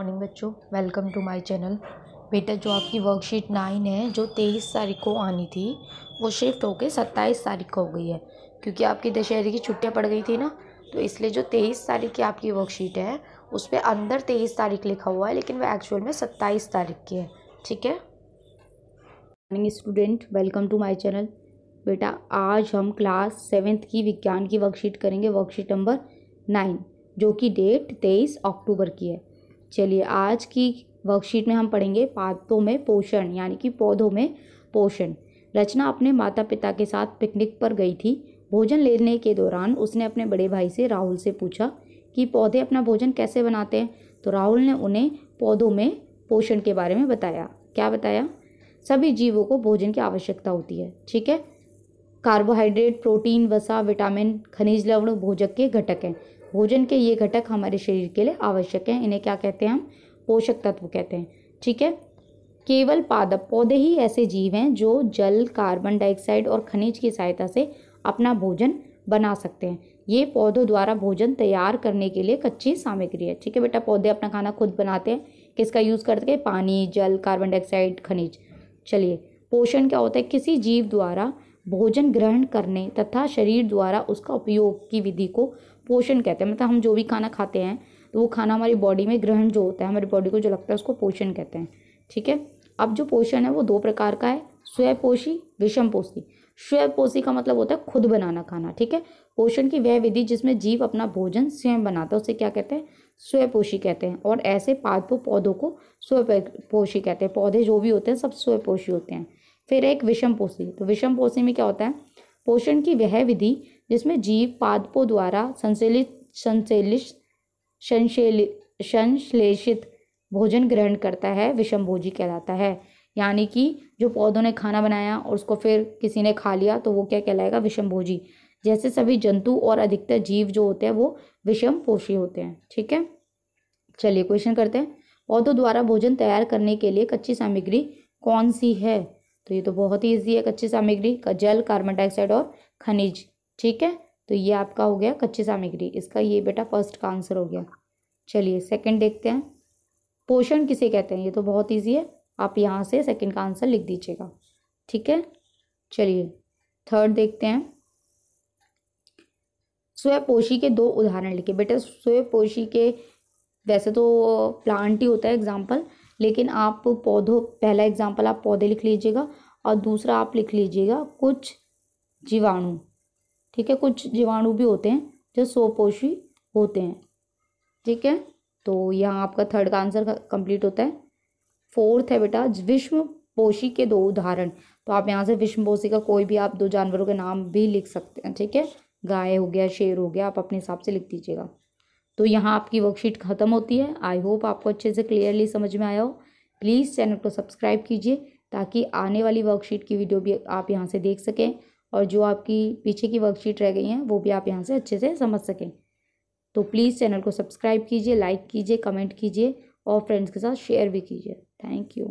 morning बच्चों welcome to my channel बेटा जो आपकी वर्कशीट नाइन है जो तेईस तारीख को आनी थी वो शिफ्ट होके सत्ताईस तारीख को हो गई है क्योंकि आपकी दशहरे की छुट्टियां पड़ गई थी ना तो इसलिए जो तेईस तारीख की आपकी वर्कशीट है उस पर अंदर तेईस तारीख लिखा हुआ है लेकिन वह एक्चुअल में सत्ताईस तारीख की है ठीक है morning student welcome to my channel बेटा आज हम क्लास सेवेंथ की विज्ञान की वर्कशीट करेंगे वर्कशीट नंबर नाइन जो कि डेट तेईस अक्टूबर की है चलिए आज की वर्कशीट में हम पढ़ेंगे पातों में पोषण यानी कि पौधों में पोषण रचना अपने माता पिता के साथ पिकनिक पर गई थी भोजन लेने के दौरान उसने अपने बड़े भाई से राहुल से पूछा कि पौधे अपना भोजन कैसे बनाते हैं तो राहुल ने उन्हें पौधों में पोषण के बारे में बताया क्या बताया सभी जीवों को भोजन की आवश्यकता होती है ठीक है कार्बोहाइड्रेट प्रोटीन वसा विटामिन खनिज लवण भोजक के घटक हैं भोजन के ये घटक हमारे शरीर के लिए आवश्यक हैं इन्हें क्या कहते हैं हम पोषक तत्व कहते हैं ठीक है केवल पादप पौधे ही ऐसे जीव हैं जो जल कार्बन डाइऑक्साइड और खनिज की सहायता से अपना भोजन बना सकते हैं ये पौधों द्वारा भोजन तैयार करने के लिए कच्ची सामग्री है ठीक है बेटा पौधे अपना खाना खुद बनाते हैं किसका यूज़ करते हैं पानी जल कार्बन डाइऑक्साइड खनिज चलिए पोषण क्या होता है किसी जीव द्वारा भोजन ग्रहण करने तथा शरीर द्वारा उसका उपयोग की विधि को पोषण कहते हैं मतलब हम जो भी खाना खाते हैं तो वो खाना हमारी बॉडी में ग्रहण जो होता है हमारी बॉडी को जो लगता है उसको पोषण कहते हैं ठीक है अब जो पोषण है वो दो प्रकार का है स्वयपोषी विषम पोषी स्वयपोषी का मतलब होता है खुद बनाना खाना ठीक है पोषण की वह विधि जिसमें जीव अपना भोजन स्वयं बनाता है उसे क्या कहते हैं स्वयपोषी कहते हैं और ऐसे पाद पौधों को स्वयपोषी कहते हैं पौधे जो भी होते हैं सब स्वयपोषी होते हैं फिर एक विषम पोषी तो विषम पोषी में क्या होता है पोषण की वह विधि जिसमें जीव पादपों द्वारा संशेलित संश्लेषित संश्लेषित भोजन ग्रहण करता है विषम भोजी कहलाता है यानी कि जो पौधों ने खाना बनाया और उसको फिर किसी ने खा लिया तो वो क्या कहलाएगा विषम भोजी जैसे सभी जंतु और अधिकतर जीव जो होते हैं वो विषम पोषी होते हैं ठीक है चलिए क्वेश्चन करते हैं पौधों द्वारा भोजन तैयार करने के लिए कच्ची सामग्री कौन सी है तो ये तो बहुत ही ईजी है कच्ची सामग्री का जल कार्बन डाइऑक्साइड और खनिज ठीक है तो ये आपका हो गया कच्ची सामग्री इसका ये बेटा फर्स्ट का आंसर हो गया चलिए सेकंड देखते हैं पोषण किसे कहते हैं ये तो बहुत इजी है आप यहाँ से सेकंड का आंसर लिख दीजिएगा ठीक है चलिए थर्ड देखते हैं स्वपोषी के दो उदाहरण लिखे बेटा स्वपोषी के वैसे तो प्लांट ही होता है एग्जाम्पल लेकिन आप पौधों पहला एग्जाम्पल आप पौधे लिख लीजिएगा और दूसरा आप लिख लीजिएगा कुछ जीवाणु ठीक है कुछ जीवाणु भी होते हैं जो सोपोषी होते हैं ठीक है तो यहाँ आपका थर्ड का आंसर कंप्लीट होता है फोर्थ है बेटा विश्व पोशी के दो उदाहरण तो आप यहाँ से विश्व पोशी का कोई भी आप दो जानवरों के नाम भी लिख सकते हैं ठीक है गाय हो गया शेर हो गया आप अपने हिसाब से लिख दीजिएगा तो यहाँ आपकी वर्कशीट खत्म होती है आई होप आपको अच्छे से क्लियरली समझ में आया हो प्लीज़ चैनल को सब्सक्राइब कीजिए ताकि आने वाली वर्कशीट की वीडियो भी आप यहाँ से देख सकें और जो आपकी पीछे की वर्कशीट रह गई हैं वो भी आप यहाँ से अच्छे से समझ सकें तो प्लीज़ चैनल को सब्सक्राइब कीजिए लाइक कीजिए कमेंट कीजिए और फ्रेंड्स के साथ शेयर भी कीजिए थैंक यू